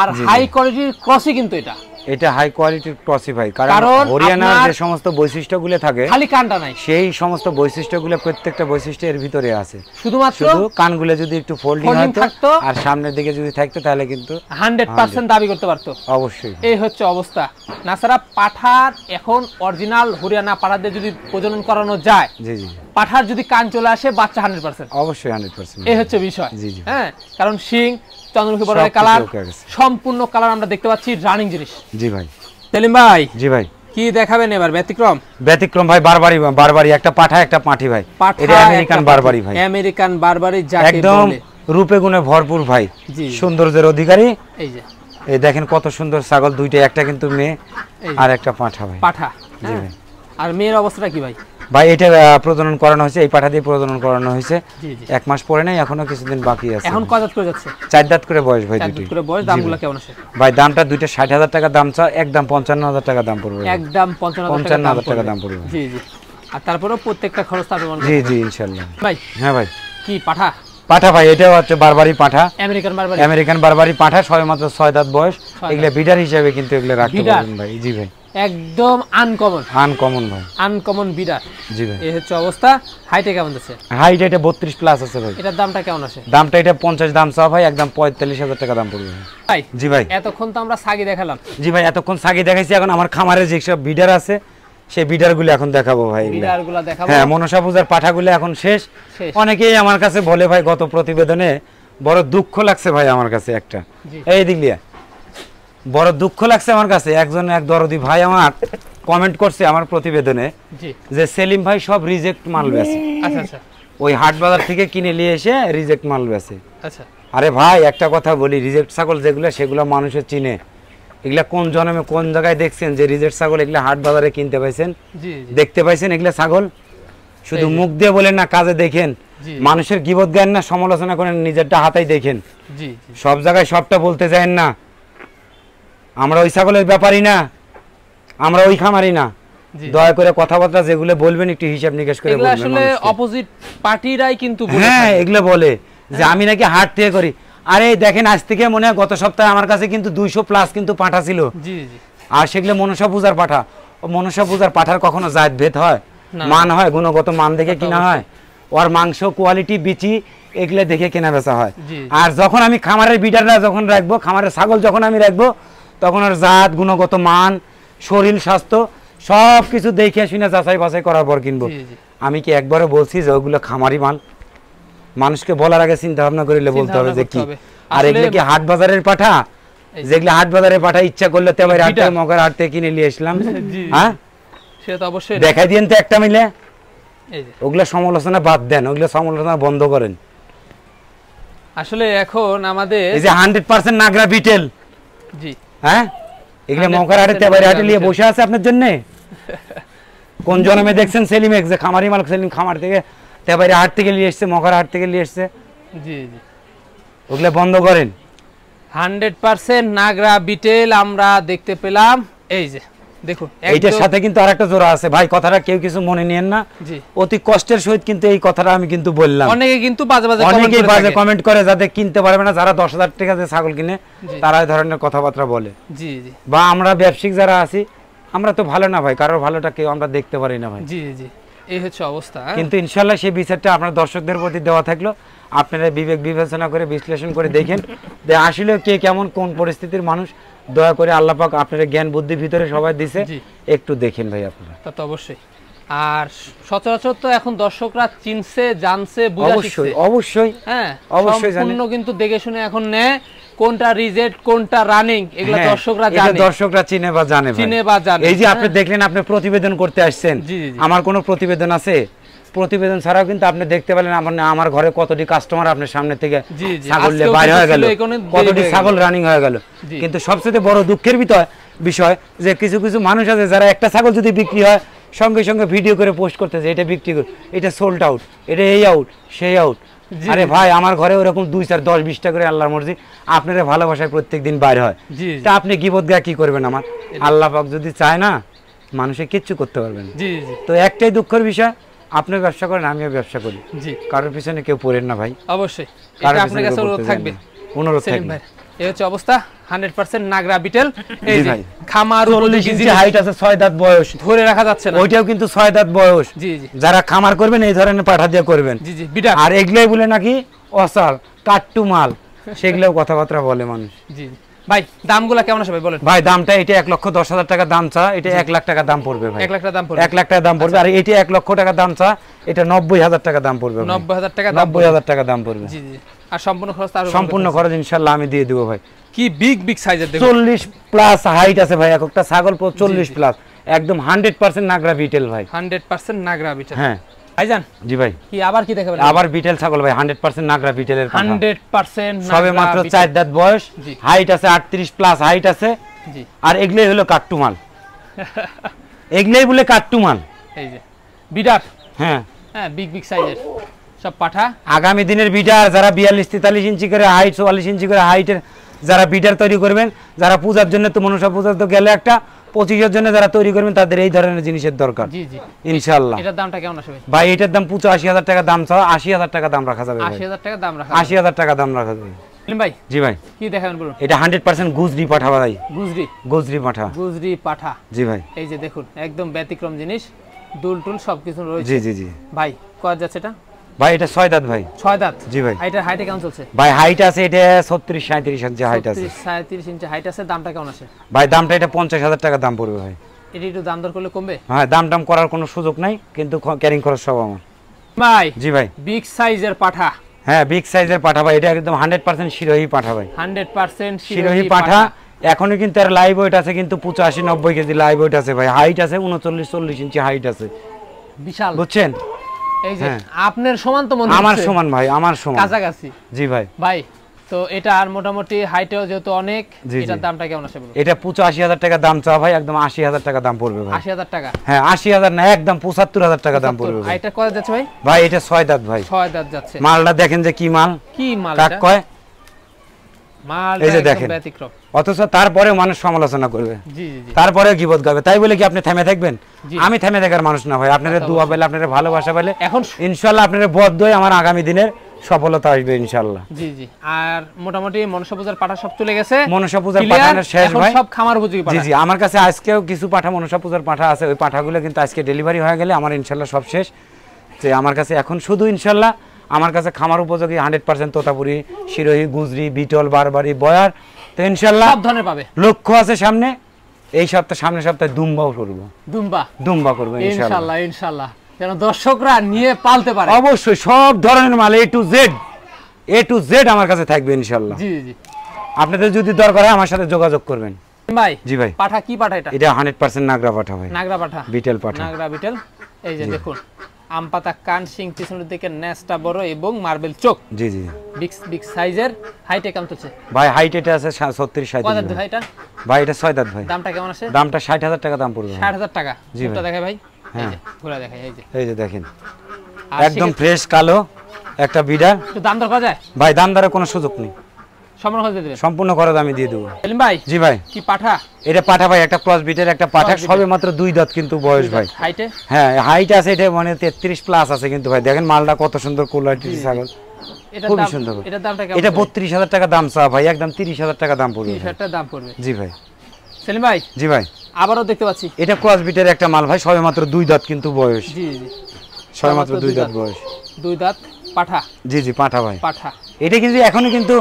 আর হাই কোয়ালিটির ক্রসই কিন্তু এটা এটা হাই কোয়ালিটির ক্রসি কারণ হরিয়ানার যে সমস্ত বৈশিষ্ট্যগুলো থাকে খালি কানটা নাই সেই সমস্ত বৈশিষ্ট্যগুলো প্রত্যেকটা বৈশিষ্ট্য এর ভিতরে আছে শুধুমাত্র কানগুলো যদি একটু ফোল্ডিং থাকতো আর সামনের দিকে যদি থাকতো তাহলে কিন্তু 100% দাবি করতে পারতো অবশ্যই এই হচ্ছে অবস্থা নাসারা পাঠার এখন অরিজিনাল হরিয়ানা পাঠাদের যদি প্রজনন করানো যায় জি জি পাঠার যদি কান চলে আসে বাচ্চা 100% অবশ্যই 100% এই হচ্ছে বিষয় জি জি হ্যাঁ কারণ শিং চন্দ্রমুখী বর্ডারের কালার সম্পূর্ণ কালার আমরা দেখতে পাচ্ছি রানিং জিনিস জি ভাই সেলিম ভাই জি ভাই কি দেখাবেন এবার ব্যতিক্রম ব্যতিক্রম ভাই বারবারই বারবারই একটা পাঠা একটা পাঠি ভাই এটা আমেরিকান বারবারই ভাই আমেরিকান বারবারই জ্যাকেট একদম রূপে গুণে ভরপুর ভাই সৌন্দর্যের অধিকারী এই যে এই দেখেন কত সুন্দর ছাগল দুইটা একটা কিন্তু মেয়ে আর একটা পাঠা ভাই পাঠা জি হ্যাঁ। ভাই আর মেয়ের অবস্থাটা কি ভাই ভাই এটা প্রজনন করানো হয়েছে এই পাঠা দিয়ে প্রজনন করানো হয়েছে এক মাস পরে নাই এখনো কিছুদিন বাকি আছে এখন কত দাঁত করে যাচ্ছে চার দাঁত করে বয়স ভাই দুটি করে বয়স দামগুলো কেমন আছে ভাই দামটা দুইটা ষাট হাজার টাকা দাম চা একদম পঞ্চান্ন হাজার টাকা দাম পড়বে একদম পঞ্চান্ন হাজার টাকা দাম পড়বে জি জি আর তারপরেও প্রত্যেকটা খরচ তার জি জি ইনশাআল্লাহ ভাই হ্যাঁ ভাই কি পাঠা পাঠা ভাই এটা হচ্ছে বারবারি পাঠা আমেরিকান বারবারি আমেরিকান বারবারি পাঠা সবে মাত্র ছয় দাঁত বয়স এগুলা বিডার হিসাবে কিন্তু এগুলা রাখতে পারবেন ভাই জি ভাই একদম আনকমন আনকমন ভাই আনকমন বিরাট জি ভাই এই হচ্ছে অবস্থা হাইটে কেমন আছে হাইট এটা 32 প্লাস আছে ভাই দামটা কেমন আছে দামটা এটা 50 দাম ভাই একদম 45000 টাকা দাম পড়বে ভাই জি ভাই এতক্ষণ তো আমরা সাগি দেখালাম জি ভাই এতক্ষণ সাগি দেখাইছি এখন আমার খামারে যে সব বিডার আছে সেই বিডারগুলো এখন দেখাবো ভাই বিডারগুলো দেখাবো হ্যাঁ মনসা পূজার পাঠাগুলো এখন শেষ অনেকেই আমার কাছে বলে ভাই গত প্রতিবেদনে বড় দুঃখ লাগছে ভাই আমার কাছে একটা এই দিক দিয়ে বড় দুঃখ লাগছে আমার কাছে একজন এক দরদি ভাই আমার কমেন্ট করছে আমার প্রতিবেদনে যে সেলিম ভাই সব রিজেক্ট মাল বেছে আচ্ছা, আচ্ছা। ওই হাট বাজার থেকে কিনে নিয়ে এসে রিজেক্ট মাল বেছে আচ্ছা। আরে ভাই একটা কথা বলি রিজেক্ট ছাগল যেগুলো সেগুলো মানুষের চিনে এগুলা কোন জনমে কোন জায়গায় দেখছেন যে রিজেক্ট ছাগল এগুলা হাট বাজারে কিনতে পাইছেন দেখতে পাইছেন এগুলা ছাগল শুধু মুখ দিয়ে বলেন না কাজে দেখেন মানুষের গিবত গান না সমালোচনা করেন নিজেরটা হাতাই দেখেন সব জায়গায় সবটা বলতে যায় না আমরা ওই ছাগলের ব্যাপারই না আমরা ওই খামারই না দয়া করে কথাবার্তা যেগুলো বলবেন একটু হিসাব নিকাশ করে আসলে অপোজিট পার্টিরাই কিন্তু হ্যাঁ এগুলো বলে যে হ্যাঁ। আমি নাকি হাট থেকে করি আরে দেখেন আজ থেকে মনে হয় গত সপ্তাহে আমার কাছে কিন্তু দুইশো প্লাস কিন্তু পাঠা ছিল আর সেগুলো মনসা পূজার পাঠা মনসা পূজার পাঠার কখনো জাত ভেদ হয় মান হয় গুণগত মান দেখে কিনা হয় ওর মাংস কোয়ালিটি বিচি এগুলো দেখে কেনা বেচা হয় আর যখন আমি খামারের বিটাররা যখন রাখবো খামারের ছাগল যখন আমি রাখবো তখন আর জাত গুণগত মান শরীর স্বাস্থ্য সব কিছু দেখে শুনে যাচাই বাছাই করার পর কিনবো আমি কি একবারও বলছি যে ওগুলো খামারি মাল মানুষকে বলার আগে চিন্তা ভাবনা করিলে বলতে হবে যে কি আর এগুলো কি হাট বাজারের পাঠা যেগুলো হাট বাজারে পাঠা ইচ্ছা করলে মগার হাটতে কিনে নিয়ে আসলাম হ্যাঁ তো অবশ্যই দেখাই দিন তো একটা মিলে ওগুলো সমালোচনা বাদ দেন ওগুলো সমালোচনা বন্ধ করেন আসলে এখন আমাদের এই যে হান্ড্রেড পার্সেন্ট নাগরা বিটেল জি হ্যাঁ এগুলো মঙ্কার হাটে তেবারি হাটে নিয়ে বসে আছে আপনার জন্য কোন জনমে দেখছেন সেলিম এক্সে খামারি মালক সেলিম খামার থেকে তেবারি হাট থেকে নিয়ে এসছে মকার হাট থেকে নিয়ে এসছে জি জি ওগুলো বন্ধ করেন হান্ড্রেড পার্সেন্ট নাগরা বিটেল আমরা দেখতে পেলাম এই যে দেখুন এইটার সাথে কিন্তু আরেকটা জোড়া আছে ভাই কথাটা কেউ কিছু মনে না অতি কষ্টের সহিত কিন্তু এই কথাটা আমি কিন্তু বললাম অনেকে কিন্তু বাজে বাজে বাজে কমেন্ট করে যাতে কিনতে পারবে না যারা দশ হাজার টাকা দিয়ে ছাগল কিনে তারা এই ধরনের কথাবার্তা বলে জি জি বা আমরা ব্যবসায়িক যারা আছি আমরা তো ভালো না ভাই কারোর ভালোটা কেউ আমরা দেখতে পারি না ভাই জি জি এই হচ্ছে অবস্থা হ্যাঁ? কিন্তু ইনশাল্লাহ সেই বিচারটা আপনার দর্শকদের প্রতি দেওয়া থাকলো আপনারা বিবেক বিবেচনা করে বিশ্লেষণ করে দেখেন যে আসলে কে কেমন কোন পরিস্থিতির মানুষ দয়া করে আল্লাহ পাক আপনার জ্ঞান বুদ্ধি ভিতরে সবাই দিছে একটু দেখেন ভাই আপনারা তা তো অবশ্যই আর সচরাচর তো এখন দর্শকরা চিনছে জানছে বুঝা অবশ্যই অবশ্যই হ্যাঁ অবশ্যই সম্পূর্ণ কিন্তু দেখে শুনে এখন নে কোনটা রিজেক্ট কোনটা রানিং এগুলো হ্যাঁ, দর্শকরা জানে দর্শকরা চিনে বা জানে চিনে বা জানে এই যে আপনি হ্যাঁ। দেখলেন আপনি প্রতিবেদন করতে আসছেন আমার কোনো প্রতিবেদন আছে প্রতিবেদন ছাড়াও কিন্তু আপনি দেখতে পেলেন আপনি আমার ঘরে কতটি কাস্টমার আপনার সামনে থেকে ছাগল বাইরে হয়ে গেল কতটি ছাগল রানিং হয়ে গেল কিন্তু সবচেয়ে বড় দুঃখের ভিতর বিষয় যে কিছু কিছু মানুষ আছে যারা একটা ছাগল যদি বিক্রি হয় সঙ্গে সঙ্গে ভিডিও করে পোস্ট করতেছে এটা বিক্রি করে এটা সোল্ড আউট এটা এই আউট সেই আউট আরে ভাই আমার ঘরে ওরকম দুই চার দশ বিশটা করে আল্লাহর মর্জি আপনারা ভালোবাসায় প্রত্যেক দিন বাইরে হয় তা আপনি গিবত গা কি করবেন আমার আল্লাহ পাক যদি চায় না মানুষে কিচ্ছু করতে পারবেন তো একটাই দুঃখের বিষয় আপনার ব্যবসা করেন আমিও ব্যবসা করি জি কারোর পিছনে কেউ পড়েন না ভাই অবশ্যই থাকবে অনুরোধ এই হচ্ছে অবস্থা নাগরা বিটেল এই খামার ইঞ্চি হাইট আছে দাঁত বয়স ধরে রাখা যাচ্ছে না ওইটাও কিন্তু ছয় দাঁত বয়স জি জি যারা খামার করবেন এই ধরনের পাঠা দিয়ে করবেন জি জি বিটা আর এগুলাই বলে নাকি অসাল কাট্টু মাল সেগুলোও কথাবার্তা বলে মানুষ জি ভাই দামগুলা কেমন আসবে বলেন ভাই দামটা এটা এক লক্ষ দশ হাজার টাকা দাম চা এটা এক লাখ টাকা দাম পড়বে ভাই এক লাখ টাকা দাম পড়বে এক লাখ টাকা দাম পড়বে আচ্ছা। আর এটা এক লক্ষ টাকা দাম চা এটা নব্বই হাজার টাকা দাম পড়বে নব্বই হাজার টাকা নব্বই হাজার টাকা দাম পড়বে জি জি আর সম্পূর্ণ খরচ সম্পূর্ণ খরচ ইনশাল্লাহ আমি দিয়ে দেবো ভাই কি বিগ বিগ সাইজের দেখুন 40 প্লাস হাইট আছে ভাই একটা ছাগল 40 প্লাস একদম 100% নাগরা বিটেল ভাই 100% নাগরা বিটেল হ্যাঁ জি ভাই কি আবার কি দেখাবেন আবার বিটেল ছাগল ভাই 100% নাগরা বিটেলের 100% সবে মাত্র 4 দাঁত বয়স হাইট আছে 38 প্লাস হাইট আছে জি আর এগলেই হলো এগলেই বলে এই যে বিডার হ্যাঁ হ্যাঁ বিগ বিগ সাইজের সব পাঠা আগামী দিনের বিডার যারা 42 43 ইঞ্চি করে হাইট 44 ইঞ্চি করে হাইটের যারা বিডার তৈরি করবেন যারা পূজার জন্য তো মনসা পূজার তো গেলে একটা পঁচিশের জন্য যারা তৈরি করবেন তাদের এই ধরনের জিনিসের দরকার ইনশাল্লাহ ভাই এটার দাম পঁচাশি হাজার টাকা দাম ছাড়া আশি হাজার টাকা দাম রাখা যাবে আশি হাজার টাকা দাম রাখা যাবে ভাই জি ভাই কি দেখাবেন বলুন এটা 100% গুজরি পাঠা গুজরি গুজরি পাঠা গুজরি পাঠা জি ভাই এই যে দেখুন একদম ব্যতিক্রম জিনিস দুল টুল সবকিছু রয়েছে ভাই কত যাচ্ছে এটা ভাই এটা ছয় দাঁত ভাই ছয় দাঁত জি ভাই এটার কেমন চলছে ভাই হাইট আছে এটা ইঞ্চি হাইট আছে ইঞ্চি হাইট আছে দামটা কেমন আছে ভাই দামটা এটা টাকা দাম পড়বে ভাই এটা একটু দাম দর করলে কমবে হ্যাঁ দাম করার কোনো সুযোগ নাই কিন্তু ক্যারিং সব আমার ভাই জি ভাই বিগ সাইজের পাঠা হ্যাঁ বিগ সাইজের পাঠা ভাই এটা একদম হান্ড্রেড পার্সেন্ট পাঠা ভাই হান্ড্রেড পার্সেন্ট শিরোহী পাঠা এখনো কিন্তু এর লাইভ ওয়েট আছে কিন্তু পঁচাশি নব্বই কেজি লাইভ ওয়েট আছে ভাই হাইট আছে উনচল্লিশ চল্লিশ ইঞ্চি হাইট আছে বিশাল বুঝছেন এই যে হ্যাঁ। আপনার সমান তো মনে আমার সমান ভাই আমার সমান কাছাকাছি জি ভাই ভাই তো এটা আর মোটামুটি হাইটেও যেহেতু অনেক এটার দামটা কেমন এটা টাকা দাম চা ভাই একদম হাজার টাকা দাম পড়বে ভাই হাজার টাকা হ্যাঁ হাজার না একদম হাজার টাকা দাম পড়বে এটা কয় যাচ্ছে ভাই ভাই এটা ছয় দাঁত ভাই 6 দাঁত যাচ্ছে মালটা দেখেন যে কি মাল কি মাল কাক কয় মাল এই যে দেখেন ব্যতিক্রম অথচ তারপরেও মানুষ সমালোচনা করবে তারপরেও গিবত গাবে তাই বলে কি আপনি থেমে থাকবেন আমি থেমে থাকার মানুষ না হয় আপনাদের আচ্ছা, দোয়া পেলে আপনাদের ভালোবাসা পেলে এখন ইনশাল্লাহ আপনাদের বদ্ধ আমার আগামী দিনের সফলতা আসবে জি জি আর মোটামুটি মনসা পূজার পাঠা সব চলে গেছে মনসা পূজার শেষ ভাই সব খামার জি জি আমার কাছে আজকেও কিছু পাঠা মনসা পূজার পাঠা আছে ওই পাঠাগুলো কিন্তু আজকে ডেলিভারি হয়ে গেলে আমার ইনশাল্লাহ সব শেষ যে আমার কাছে এখন শুধু ইনশাল্লাহ আমার কাছে খামার উপযোগী hundred percent Totapuri Sirohi Gujri Beetal Barbari Boer তো ইনশাল্লাহ সব ধরনের পাবে লক্ষ্য আছে সামনে এই সপ্তাহ সপ্তাহে দুম্বাও করবো দুম্বা দুম্বা করবো ইনশাল্লাহ ইনশাল্লাহ যেন দর্শকরা নিয়ে পালতে পারে অবশ্যই সব ধরনের মাল A to Z A to Z আমার কাছে থাকবে ইনশাল্লাহ জি জি আপনাদের যদি দরকার হয় আমার সাথে যোগাযোগ করবেন ভাই জি ভাই পাঠা কি পাঠা এটা এটা 100% নাগরা পাঠা ভাই নাগরা পাঠা বিটেল পাঠা নাগরা বিটেল এই যে দেখুন আমপাতা কান সিং পিছনের দিকে নেসটা বড় এবং মার্বেল চোখ জি জি বিগ বিগ সাইজের হাইটে কেমন চলছে ভাই হাইট এটা আছে 36 সাইজ কত ভাই এটা ভাই এটা 6 দাম ভাই দামটা কেমন আছে দামটা 60000 টাকা দাম পড়বে 60000 টাকা জি এটা দেখে ভাই এই হ্যাঁ। যে ঘোরা দেখে এই যে এই যে দেখেন একদম ফ্রেশ কালো একটা বিডার দাম দর কত যায় ভাই দাম দরে কোনো সুযোগ নেই সম্পূর্ণ আমি দিয়ে দেবো ভাই জি ভাই কি পাঠা এটা পাঠা ভাই একটা বিটের একটা পাঠা সবে মাত্র দুই দাঁত কিন্তু বয়স ভাই হ্যাঁ হাইট আছে এটা মানে প্লাস আছে কিন্তু ভাই দেখেন মালটা কত সুন্দর কোয়ালিটির ছাগল মাল ভাই সবে মাত্র দুই দাঁত কিন্তু বয়স সবে মাত্র দুই দাঁত বয়স দুই দাঁত পাঠা জি জি পাঠা ভাই পাঠা এটা কিন্তু এখনো কিন্তু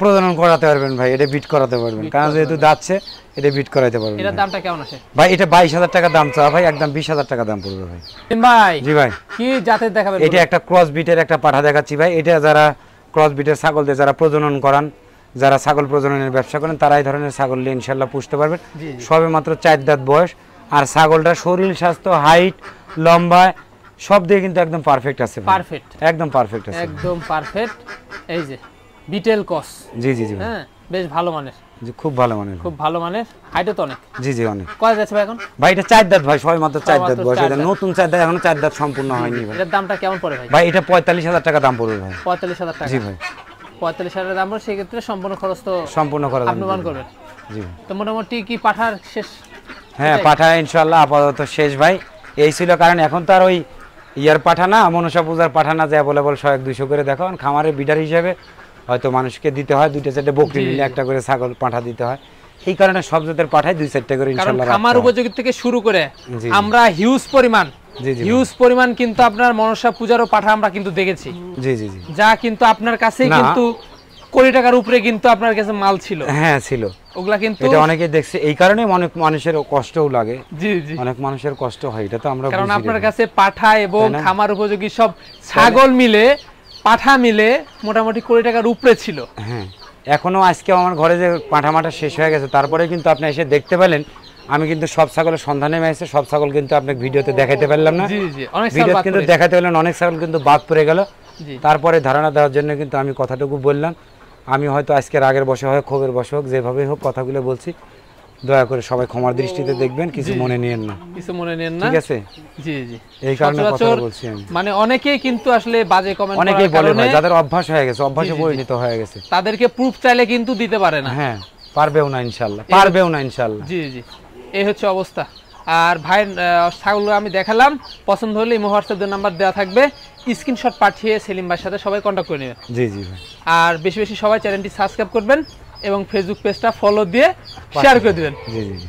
প্রজনন করাতে পারবেন ভাই এটা বিট করাতে পারবেন কারণ যেহেতু যাচ্ছে এটা বিট করাতে পারবেন এটার দামটা কেমন আছে ভাই এটা 22000 টাকা দাম চাওয়া ভাই একদম 20000 টাকা দাম পড়বে ভাই ভাই জি ভাই কি জাতের দেখাবেন এটা একটা ক্রস বিটের একটা পাঠা দেখাচ্ছি ভাই এটা যারা ক্রস বিটের ছাগল দিয়ে যারা প্রজনন করান যারা ছাগল প্রজননের ব্যবসা করেন তারা এই ধরনের ছাগল নিয়ে ইনশাআল্লাহ পুষতে পারবেন সবে মাত্র চার দাঁত বয়স আর ছাগলটা শরীর স্বাস্থ্য হাইট লম্বা সব দিয়ে কিন্তু একদম পারফেক্ট আছে পারফেক্ট একদম পারফেক্ট আছে একদম পারফেক্ট এই যে বিটেল কস জি জি জি হ্যাঁ বেশ ভালো মানের জি খুব ভালো মানের খুব ভালো মানের হাইটও তো অনেক জি জি অনেক কয় যাচ্ছে ভাই এখন ভাই এটা চার দাঁত ভাই সবাই মাত্র চার দাঁত বয়স এটা নতুন চার দাঁত এখনো চার দাঁত সম্পূর্ণ হয়নি ভাই এর দামটা কেমন পড়ে ভাই ভাই এটা হাজার টাকা দাম পড়বে ভাই হাজার টাকা জি ভাই 45000 দাম পড়ে সেই ক্ষেত্রে সম্পূর্ণ খরচ তো সম্পূর্ণ খরচ অনুমান করবেন জি তো মোটামুটি কি পাঠার শেষ হ্যাঁ পাঠা ইনশাআল্লাহ আপাতত শেষ ভাই এই ছিল কারণ এখন তো আর ওই ইয়ার পাঠানা মনসা পূজার পাঠানা যে অ্যাভেলেবল শো এক দুইশো করে দেখো খামারের বিডার হিসেবে হয়তো মানুষকে দিতে হয় দুইটা চারটে বকরি নিলে একটা করে ছাগল পাঠা দিতে হয় এই কারণে সব জাতের পাঠায় দুই চারটে করে ইনশাল্লাহ খামার উপযোগী থেকে শুরু করে আমরা হিউজ পরিমাণ হিউজ পরিমাণ কিন্তু আপনার মনসা পূজারও পাঠা আমরা কিন্তু দেখেছি জি জি জি যা কিন্তু আপনার কাছেই কিন্তু কোটি টাকার উপরে কিন্তু আপনার কাছে মাল ছিল হ্যাঁ ছিল ওগুলা কিন্তু এটা অনেকে দেখছে এই কারণে অনেক মানুষের কষ্টও লাগে জি জি অনেক মানুষের কষ্ট হয় এটা তো আমরা কারণ আপনার কাছে পাঠা এবং খামার উপযোগী সব ছাগল মিলে পাঠা মিলে মোটামুটি কোটি টাকার উপরে ছিল হ্যাঁ এখনো আজকে আমার ঘরে যে পাঠা মাঠা শেষ হয়ে গেছে তারপরে কিন্তু আপনি এসে দেখতে পেলেন আমি কিন্তু সব ছাগলের সন্ধানে মেয়েছে সব ছাগল কিন্তু আপনাকে ভিডিওতে দেখাতে পারলাম না ভিডিও কিন্তু দেখাতে পারলেন অনেক ছাগল কিন্তু বাদ পড়ে গেল তারপরে ধারণা দেওয়ার জন্য কিন্তু আমি কথাটুকু বললাম আমি হয়তো আজকে আগের বসে হয় ক্ষোভের বসে হোক যেভাবে হোক কথাগুলো বলছি দয়া করে সবাই ক্ষমার দৃষ্টিতে দেখবেন কিছু মনে নিয়েন না কিছু মনে নিয়েন না ঠিক আছে জি জি এই কারণে কথা বলছি আমি মানে অনেকেই কিন্তু আসলে বাজে কমেন্ট অনেকেই বলে ভাই যাদের অভ্যাস হয়ে গেছে অভ্যাসে পরিণত হয়ে গেছে তাদেরকে প্রুফ চাইলে কিন্তু দিতে পারে না হ্যাঁ পারবেও না ইনশাআল্লাহ পারবেও না ইনশাআল্লাহ জি জি এই হচ্ছে অবস্থা আর ভাইয়ের ছাগলগুলো আমি দেখালাম পছন্দ হলে ইমো দুই নাম্বার দেওয়া থাকবে স্ক্রিনশট পাঠিয়ে সেলিম ভাইয়ের সাথে সবাই কন্ট্যাক্ট করে নেবেন জি জি ভাই আর বেশি বেশি সবাই চ্যানেলটি সাবস্ক্রাইব করবেন এবং ফেসবুক পেজটা ফলো দিয়ে শেয়ার করে দেবেন জি জি